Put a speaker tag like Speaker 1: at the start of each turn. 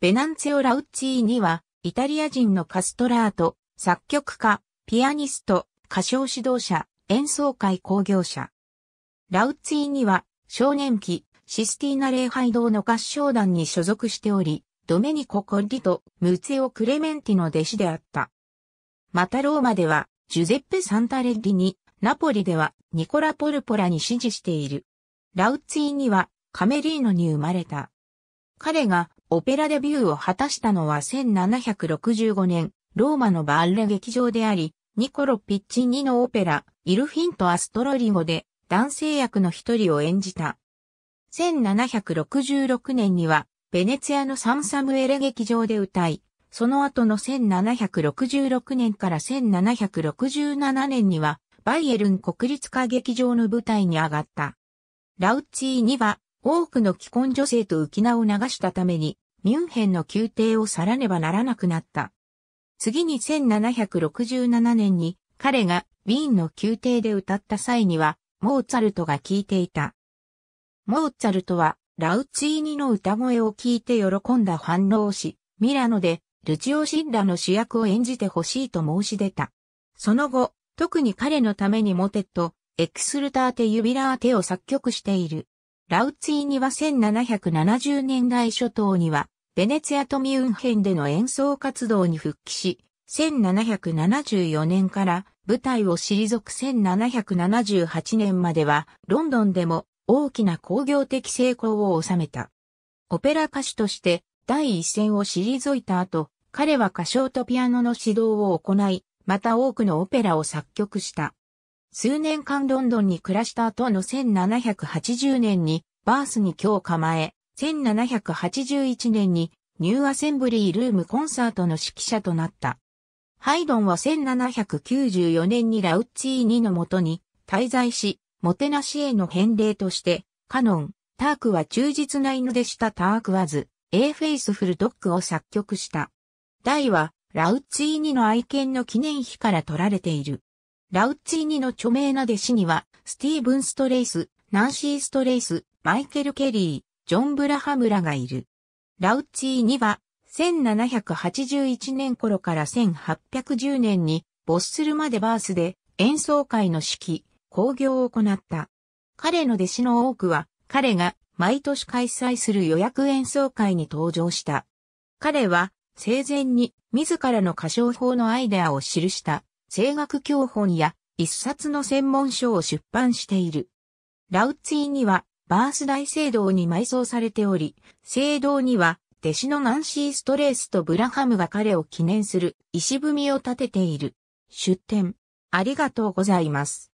Speaker 1: ベナンツェオ・ラウッツィーニは、イタリア人のカストラート、作曲家、ピアニスト、歌唱指導者、演奏会興行者。ラウッツィーニは、少年期、システィーナ礼拝堂の合唱団に所属しており、ドメニコ・コッリとムツェオ・クレメンティの弟子であった。またローマでは、ジュゼッペ・サンタレッリに、ナポリでは、ニコラ・ポルポラに支持している。ラウッツィーニは、カメリーノに生まれた。彼が、オペラデビューを果たしたのは1765年、ローマのバーレ劇場であり、ニコロ・ピッチニのオペラ、イルフィント・アストロリゴで男性役の一人を演じた。1766年には、ベネツィアのサンサムエレ劇場で歌い、その後の1766年から1767年には、バイエルン国立歌劇場の舞台に上がった。ラウッチーには、多くの既婚女性と浮き名を流したために、ミュンヘンの宮廷を去らねばならなくなった。次に1767年に彼がウィーンの宮廷で歌った際には、モーツァルトが聴いていた。モーツァルトは、ラウツィーニの歌声を聞いて喜んだ反応をし、ミラノで、ルチオ・シッラの主役を演じてほしいと申し出た。その後、特に彼のためにモテット、エクスルターテ・ユビラーテを作曲している。ラウツィーニは1770年代初頭には、ベネツィアとミュンヘンでの演奏活動に復帰し、1774年から舞台を退く1778年まではロンドンでも大きな工業的成功を収めた。オペラ歌手として第一線を退いた後、彼は歌唱とピアノの指導を行い、また多くのオペラを作曲した。数年間ロンドンに暮らした後の1780年にバースに今日構え、1781年にニューアセンブリールームコンサートの指揮者となった。ハイドンは1794年にラウッツィーニのもとに滞在し、もてなしへの返礼として、カノン、タークは忠実な犬でしたタークワズ、エーフェイスフルドッグを作曲した。題は、ラウッツィーニの愛犬の記念碑から取られている。ラウッツィーニの著名な弟子には、スティーブン・ストレイス、ナンシー・ストレイス、マイケル・ケリー、ジョン・ブラハムらがいる。ラウチーには、1781年頃から1810年に、没するまでバースで演奏会の式、興行を行った。彼の弟子の多くは、彼が毎年開催する予約演奏会に登場した。彼は、生前に自らの歌唱法のアイデアを記した声楽教本や一冊の専門書を出版している。ラウツィにはバース大聖堂に埋葬されており、聖堂には、弟子のナンシー・ストレースとブラハムが彼を記念する石踏みを立てている。出典。ありがとうございます。